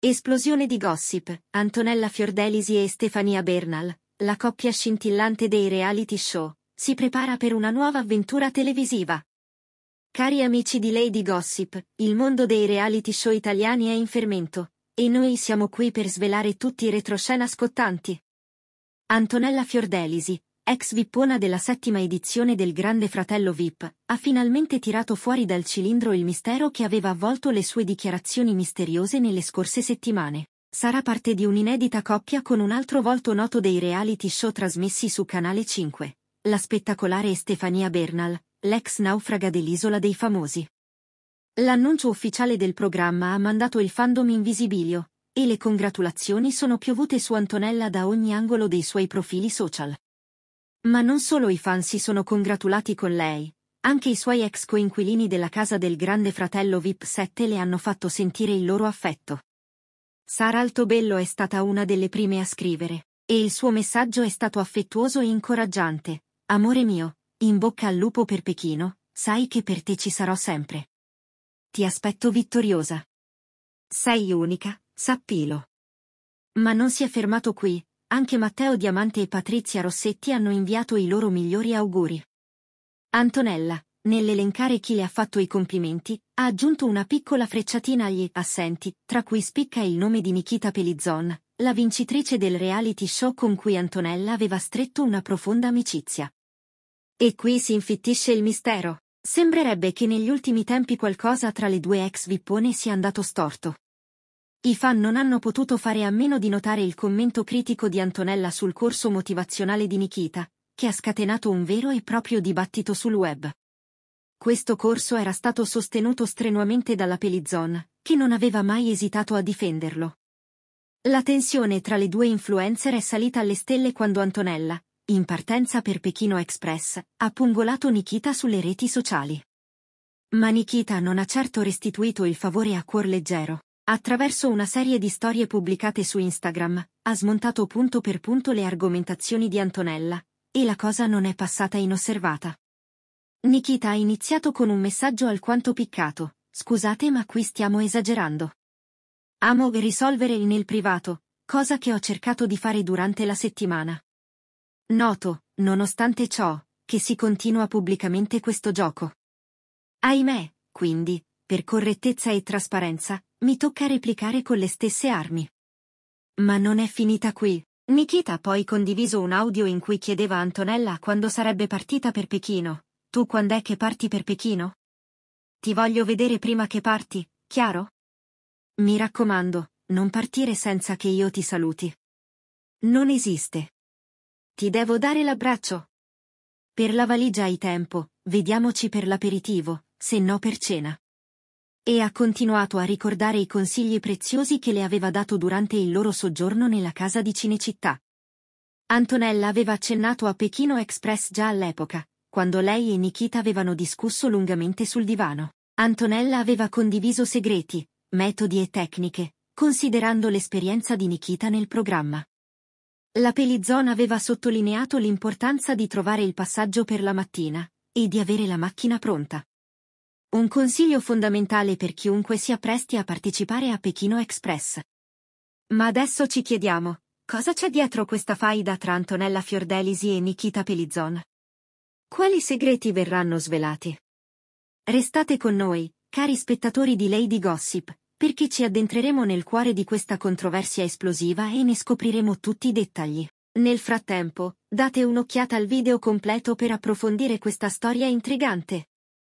Esplosione di gossip, Antonella Fiordelisi e Stefania Bernal, la coppia scintillante dei reality show, si prepara per una nuova avventura televisiva. Cari amici di Lady Gossip, il mondo dei reality show italiani è in fermento, e noi siamo qui per svelare tutti i retroscena scottanti. Antonella Fiordelisi, ex vippona della settima edizione del Grande Fratello VIP, ha finalmente tirato fuori dal cilindro il mistero che aveva avvolto le sue dichiarazioni misteriose nelle scorse settimane. Sarà parte di un'inedita coppia con un altro volto noto dei reality show trasmessi su Canale 5, la spettacolare Stefania Bernal, l'ex naufraga dell'Isola dei Famosi. L'annuncio ufficiale del programma ha mandato il fandom in visibilio, e le congratulazioni sono piovute su Antonella da ogni angolo dei suoi profili social. Ma non solo i fan si sono congratulati con lei, anche i suoi ex coinquilini della casa del grande fratello VIP 7 le hanno fatto sentire il loro affetto. Sara Altobello è stata una delle prime a scrivere, e il suo messaggio è stato affettuoso e incoraggiante. Amore mio, in bocca al lupo per Pechino, sai che per te ci sarò sempre. Ti aspetto vittoriosa. Sei unica, sappilo. Ma non si è fermato qui, anche Matteo Diamante e Patrizia Rossetti hanno inviato i loro migliori auguri. Antonella, nell'elencare chi le ha fatto i complimenti, ha aggiunto una piccola frecciatina agli assenti, tra cui spicca il nome di Nikita Pelizzon, la vincitrice del reality show con cui Antonella aveva stretto una profonda amicizia. E qui si infittisce il mistero. Sembrerebbe che negli ultimi tempi qualcosa tra le due ex vippone sia andato storto. I fan non hanno potuto fare a meno di notare il commento critico di Antonella sul corso motivazionale di Nikita, che ha scatenato un vero e proprio dibattito sul web. Questo corso era stato sostenuto strenuamente dalla Pelizon, che non aveva mai esitato a difenderlo. La tensione tra le due influencer è salita alle stelle quando Antonella, in partenza per Pechino Express, ha pungolato Nikita sulle reti sociali. Ma Nikita non ha certo restituito il favore a cuor leggero. Attraverso una serie di storie pubblicate su Instagram, ha smontato punto per punto le argomentazioni di Antonella, e la cosa non è passata inosservata. Nikita ha iniziato con un messaggio alquanto piccato, scusate ma qui stiamo esagerando. Amo risolvere nel privato, cosa che ho cercato di fare durante la settimana. Noto, nonostante ciò, che si continua pubblicamente questo gioco. Ahimè, quindi, per correttezza e trasparenza, mi tocca replicare con le stesse armi. Ma non è finita qui. Nikita ha poi condiviso un audio in cui chiedeva a Antonella quando sarebbe partita per Pechino. Tu quando è che parti per Pechino? Ti voglio vedere prima che parti, chiaro? Mi raccomando, non partire senza che io ti saluti. Non esiste. Ti devo dare l'abbraccio. Per la valigia hai tempo, vediamoci per l'aperitivo, se no per cena e ha continuato a ricordare i consigli preziosi che le aveva dato durante il loro soggiorno nella casa di Cinecittà. Antonella aveva accennato a Pechino Express già all'epoca, quando lei e Nikita avevano discusso lungamente sul divano. Antonella aveva condiviso segreti, metodi e tecniche, considerando l'esperienza di Nikita nel programma. La Pelizzona aveva sottolineato l'importanza di trovare il passaggio per la mattina, e di avere la macchina pronta. Un consiglio fondamentale per chiunque si appresti a partecipare a Pechino Express. Ma adesso ci chiediamo, cosa c'è dietro questa faida tra Antonella Fiordelisi e Nikita Pelizon? Quali segreti verranno svelati? Restate con noi, cari spettatori di Lady Gossip, perché ci addentreremo nel cuore di questa controversia esplosiva e ne scopriremo tutti i dettagli. Nel frattempo, date un'occhiata al video completo per approfondire questa storia intrigante.